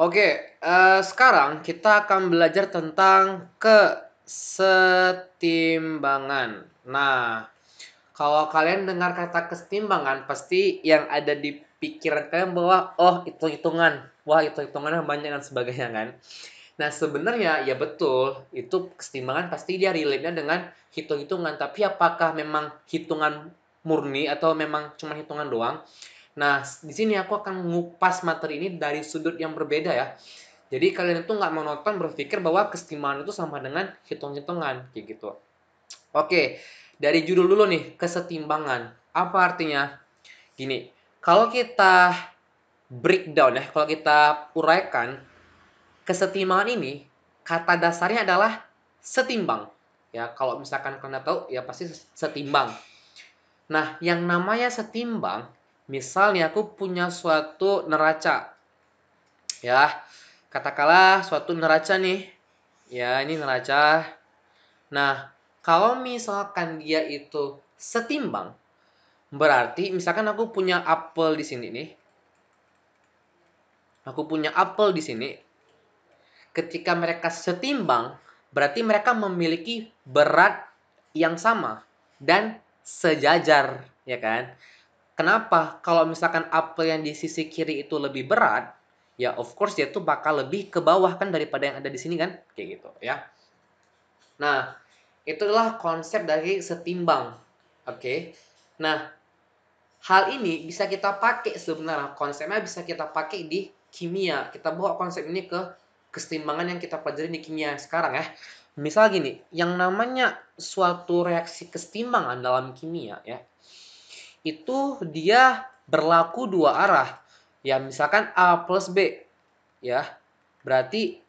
Oke, uh, sekarang kita akan belajar tentang kesetimbangan. Nah, kalau kalian dengar kata kesetimbangan, pasti yang ada di pikiran kalian bahwa oh hitung-hitungan, wah hitung-hitungan banyak dan sebagainya kan. Nah sebenarnya ya betul itu kesetimbangan pasti dia relate-nya dengan hitung-hitungan. Tapi apakah memang hitungan murni atau memang cuma hitungan doang? Nah, di sini aku akan mengupas materi ini dari sudut yang berbeda ya. Jadi kalian itu nggak menonton berpikir bahwa kesetimbangan itu sama dengan hitung-hitungan kayak gitu. Oke, dari judul dulu nih, kesetimbangan. Apa artinya? Gini, kalau kita breakdown ya, kalau kita uraikan kesetimbangan ini kata dasarnya adalah setimbang. Ya, kalau misalkan kalian tahu ya pasti setimbang. Nah, yang namanya setimbang Misalnya aku punya suatu neraca. Ya. Katakanlah suatu neraca nih. Ya, ini neraca. Nah, kalau misalkan dia itu setimbang, berarti misalkan aku punya apel di sini nih. Aku punya apel di sini. Ketika mereka setimbang, berarti mereka memiliki berat yang sama dan sejajar, ya kan? Kenapa? Kalau misalkan apel yang di sisi kiri itu lebih berat, ya of course dia tuh bakal lebih ke bawah kan daripada yang ada di sini kan? Kayak gitu ya. Nah, itulah konsep dari setimbang. Oke. Okay? Nah, hal ini bisa kita pakai sebenarnya konsepnya bisa kita pakai di kimia. Kita bawa konsep ini ke kesetimbangan yang kita pelajari di kimia sekarang ya. Misal gini, yang namanya suatu reaksi kesetimbangan dalam kimia ya, itu dia berlaku dua arah. Ya, misalkan A plus B. Ya, berarti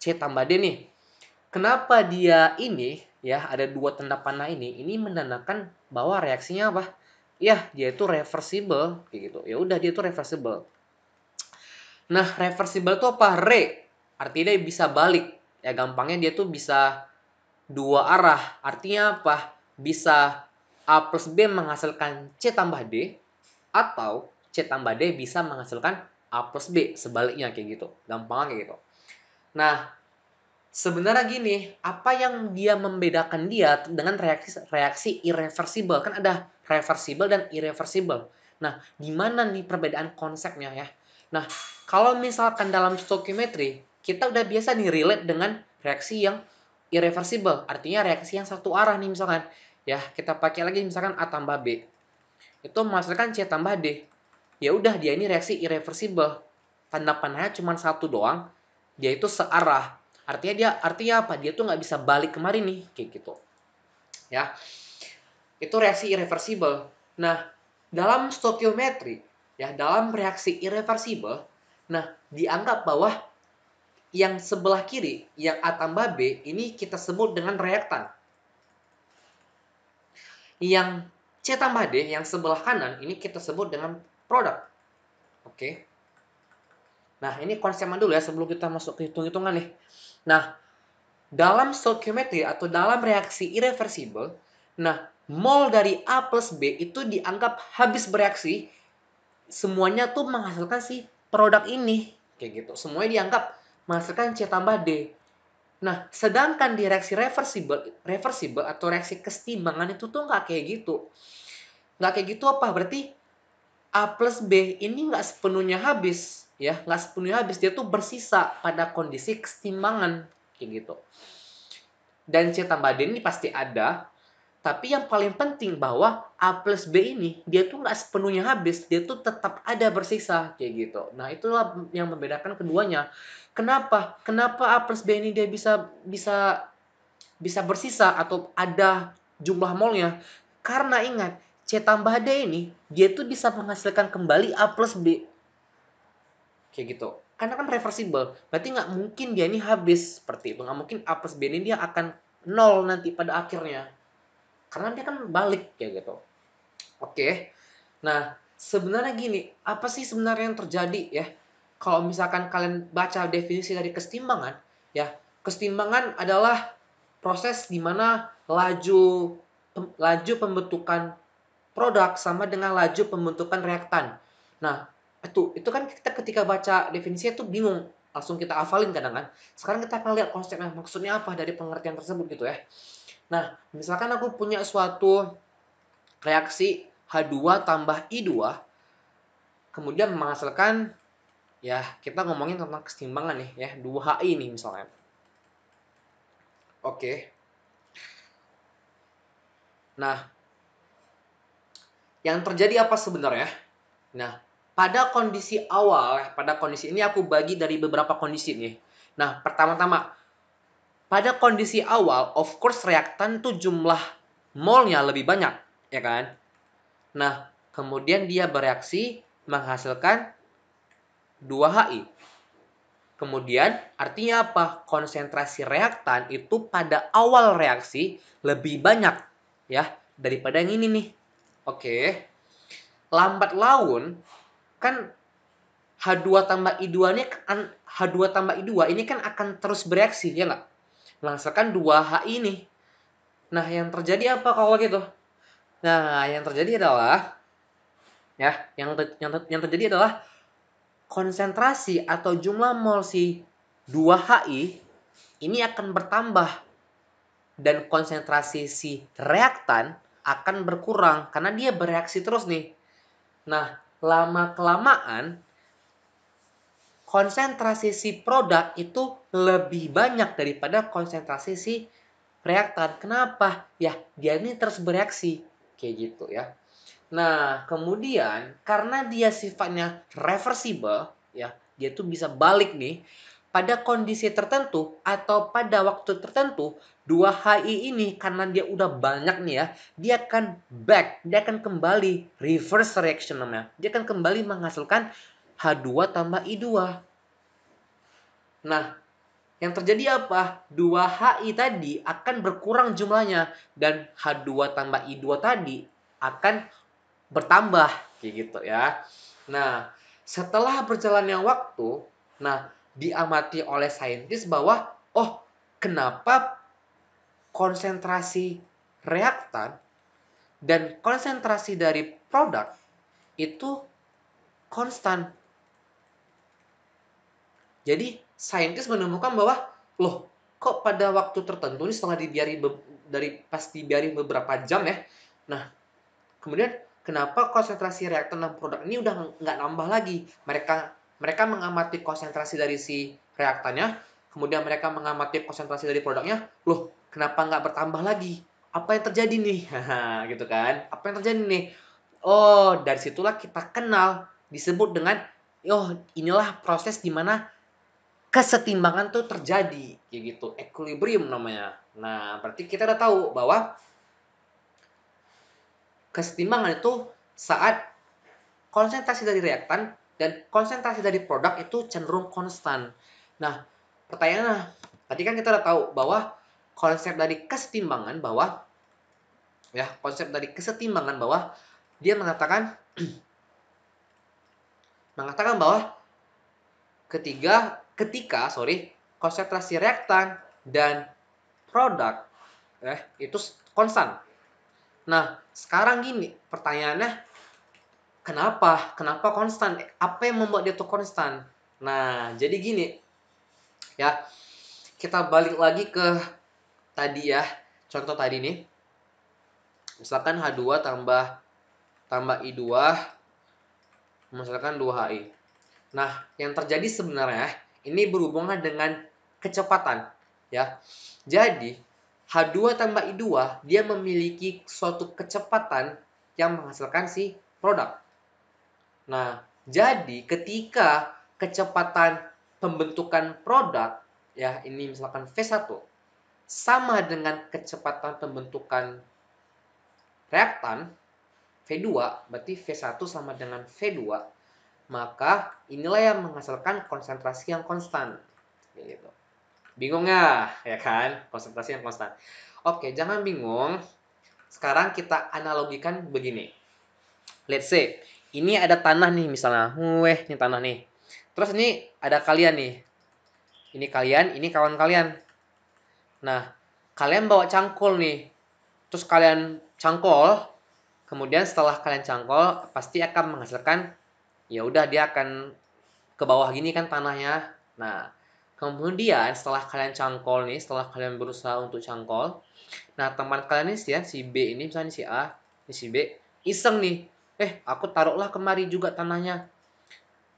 C tambah D nih. Kenapa dia ini, ya, ada dua tanda panah ini, ini menandakan bahwa reaksinya apa? Ya, dia itu reversible, kayak gitu. Ya udah, dia itu reversible. Nah, reversible itu apa? Re. Artinya dia bisa balik. Ya, gampangnya dia tuh bisa dua arah. Artinya apa? Bisa A plus B menghasilkan C tambah D atau C tambah D bisa menghasilkan A plus B sebaliknya kayak gitu gampang kayak gitu nah sebenarnya gini apa yang dia membedakan dia dengan reaksi reaksi irreversible kan ada reversible dan irreversible nah di mana nih perbedaan konsepnya ya nah kalau misalkan dalam stoikiometri kita udah biasa nih relate dengan reaksi yang irreversible artinya reaksi yang satu arah nih misalkan ya kita pakai lagi misalkan A tambah B itu menghasilkan C tambah D ya udah dia ini reaksi irreversible tanda panahnya cuma satu doang dia itu searah artinya dia artinya apa dia tuh nggak bisa balik kemari nih kayak gitu ya itu reaksi irreversible nah dalam stoikiometri ya dalam reaksi irreversible nah dianggap bahwa yang sebelah kiri yang A tambah B ini kita sebut dengan reaktan yang C tambah D yang sebelah kanan ini kita sebut dengan produk. Oke. Okay. Nah, ini konsepnya dulu ya sebelum kita masuk ke hitung-hitungan nih. Nah, dalam stoikiometri atau dalam reaksi irreversible, nah, mol dari A plus B itu dianggap habis bereaksi, semuanya tuh menghasilkan si produk ini. Kayak gitu. Semuanya dianggap menghasilkan C tambah D. Nah, sedangkan di reaksi reversible, reversible atau reaksi kesetimbangan itu tuh nggak kayak gitu. Nggak kayak gitu apa? Berarti A plus B ini nggak sepenuhnya habis. ya Nggak sepenuhnya habis, dia tuh bersisa pada kondisi kesetimbangan. Kayak gitu. Dan C tambah D ini pasti ada, tapi yang paling penting bahwa A plus B ini dia tuh nggak sepenuhnya habis, dia tuh tetap ada bersisa kayak gitu. Nah itulah yang membedakan keduanya. Kenapa? Kenapa A plus B ini dia bisa bisa bisa bersisa atau ada jumlah molnya? Karena ingat C tambah D ini dia tuh bisa menghasilkan kembali A plus B kayak gitu. Karena kan reversible, berarti nggak mungkin dia ini habis seperti itu. Nggak mungkin A plus B ini dia akan nol nanti pada akhirnya karena dia kan balik ya gitu oke nah sebenarnya gini apa sih sebenarnya yang terjadi ya kalau misalkan kalian baca definisi dari kesetimbangan ya kesetimbangan adalah proses di mana laju laju pembentukan produk sama dengan laju pembentukan reaktan nah itu itu kan kita ketika baca definisinya tuh bingung langsung kita hafalin kadang kan. Sekarang kita akan lihat konsepnya maksudnya apa dari pengertian tersebut gitu ya. Nah, misalkan aku punya suatu reaksi H2 tambah I2, kemudian menghasilkan, ya kita ngomongin tentang keseimbangan nih, ya 2HI ini misalnya. Oke. Nah, yang terjadi apa sebenarnya? Nah, pada kondisi awal, eh, pada kondisi ini aku bagi dari beberapa kondisi nih. Nah, pertama-tama pada kondisi awal, of course reaktan tuh jumlah molnya lebih banyak, ya kan? Nah, kemudian dia bereaksi menghasilkan 2HI. Kemudian, artinya apa? Konsentrasi reaktan itu pada awal reaksi lebih banyak, ya, daripada yang ini nih. Oke. Lambat laun, kan H2 tambah I2 ini, kan, H2 tambah I2 ini kan akan terus bereaksi, ya nggak? menghasilkan dua H ini. Nah, yang terjadi apa kalau gitu? Nah, yang terjadi adalah ya, yang ter, yang, ter, yang terjadi adalah konsentrasi atau jumlah mol si 2HI ini akan bertambah dan konsentrasi si reaktan akan berkurang karena dia bereaksi terus nih. Nah, lama kelamaan konsentrasi si produk itu lebih banyak daripada konsentrasi si reaktan. Kenapa? Ya, dia ini terus bereaksi. Kayak gitu ya. Nah, kemudian karena dia sifatnya reversible, ya, dia tuh bisa balik nih pada kondisi tertentu atau pada waktu tertentu dua HI ini karena dia udah banyak nih ya dia akan back dia akan kembali reverse reaction namanya dia akan kembali menghasilkan H2 tambah I2. Nah, yang terjadi apa? 2HI tadi akan berkurang jumlahnya. Dan H2 tambah I2 tadi akan bertambah. Kayak gitu ya. Nah, setelah berjalannya waktu, nah diamati oleh saintis bahwa, oh kenapa konsentrasi reaktan dan konsentrasi dari produk itu konstan jadi saintis menemukan bahwa loh kok pada waktu tertentu ini setelah dibiari dari pas dibiari beberapa jam ya. Nah, kemudian kenapa konsentrasi reaktan dan produk ini udah nggak nambah lagi? Mereka mereka mengamati konsentrasi dari si reaktannya, kemudian mereka mengamati konsentrasi dari produknya. Loh, kenapa nggak bertambah lagi? Apa yang terjadi nih? gitu kan? Apa yang terjadi nih? Oh, dari situlah kita kenal disebut dengan oh inilah proses di mana kesetimbangan tuh terjadi kayak gitu equilibrium namanya nah berarti kita udah tahu bahwa kesetimbangan itu saat konsentrasi dari reaktan dan konsentrasi dari produk itu cenderung konstan nah pertanyaannya tadi kan kita udah tahu bahwa konsep dari kesetimbangan bahwa ya konsep dari kesetimbangan bahwa dia mengatakan mengatakan bahwa ketiga ketika sorry konsentrasi reaktan dan produk eh, itu konstan. Nah sekarang gini pertanyaannya kenapa kenapa konstan eh, apa yang membuat dia tuh konstan? Nah jadi gini ya kita balik lagi ke tadi ya contoh tadi nih misalkan H2 tambah tambah I2 misalkan 2HI. Nah, yang terjadi sebenarnya ini berhubungan dengan kecepatan, ya. Jadi, H2 tambah I2 dia memiliki suatu kecepatan yang menghasilkan si produk. Nah, jadi ketika kecepatan pembentukan produk ya ini misalkan V1 sama dengan kecepatan pembentukan reaktan V2 berarti V1 sama dengan V2 maka inilah yang menghasilkan konsentrasi yang konstan. Gitu. Bingung nggak? Ya? ya kan? Konsentrasi yang konstan. Oke, jangan bingung. Sekarang kita analogikan begini. Let's say, ini ada tanah nih misalnya. Weh, ini tanah nih. Terus ini ada kalian nih. Ini kalian, ini kawan kalian. Nah, kalian bawa cangkul nih. Terus kalian cangkul. kemudian setelah kalian cangkul pasti akan menghasilkan ya udah dia akan ke bawah gini kan tanahnya. Nah, kemudian setelah kalian cangkol nih, setelah kalian berusaha untuk cangkol, nah teman kalian ini ya, si B ini misalnya si A, ini si B, iseng nih, eh aku taruhlah kemari juga tanahnya.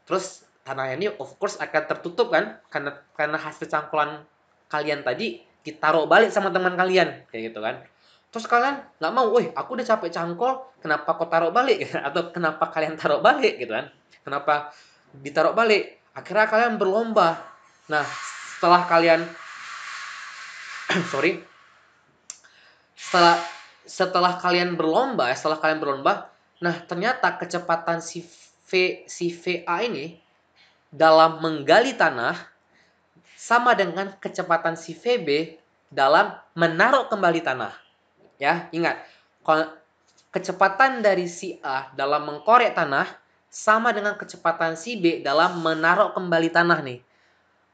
Terus tanahnya ini of course akan tertutup kan karena karena hasil cangkolan kalian tadi ditaruh balik sama teman kalian kayak gitu kan Terus kalian nggak mau, wih aku udah capek cangkol, kenapa kau taruh balik? Atau kenapa kalian taruh balik gitu kan? Kenapa ditaruh balik? Akhirnya kalian berlomba. Nah, setelah kalian sorry setelah setelah kalian berlomba eh, setelah kalian berlomba nah ternyata kecepatan si v, si VA ini dalam menggali tanah sama dengan kecepatan si VB dalam menaruh kembali tanah Ya, ingat. Kecepatan dari si A dalam mengkorek tanah sama dengan kecepatan si B dalam menaruh kembali tanah nih.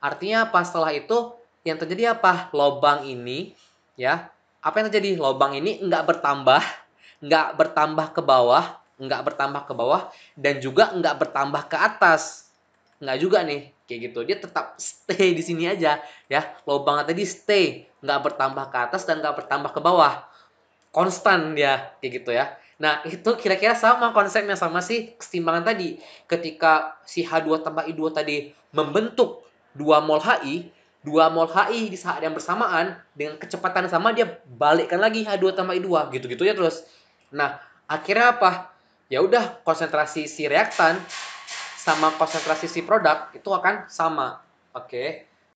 Artinya apa? Setelah itu yang terjadi apa? Lobang ini ya, apa yang terjadi? Lobang ini nggak bertambah, nggak bertambah ke bawah, nggak bertambah ke bawah, dan juga nggak bertambah ke atas. Nggak juga nih, kayak gitu. Dia tetap stay di sini aja, ya. lobang tadi stay, nggak bertambah ke atas dan nggak bertambah ke bawah konstan dia kayak gitu ya. Nah, itu kira-kira sama konsepnya sama sih keseimbangan tadi. Ketika si H2 tambah I2 tadi membentuk dua mol HI, dua mol HI di saat yang bersamaan dengan kecepatan sama dia balikkan lagi H2 tambah I2 gitu-gitu ya terus. Nah, akhirnya apa? Ya udah konsentrasi si reaktan sama konsentrasi si produk itu akan sama. Oke. Okay.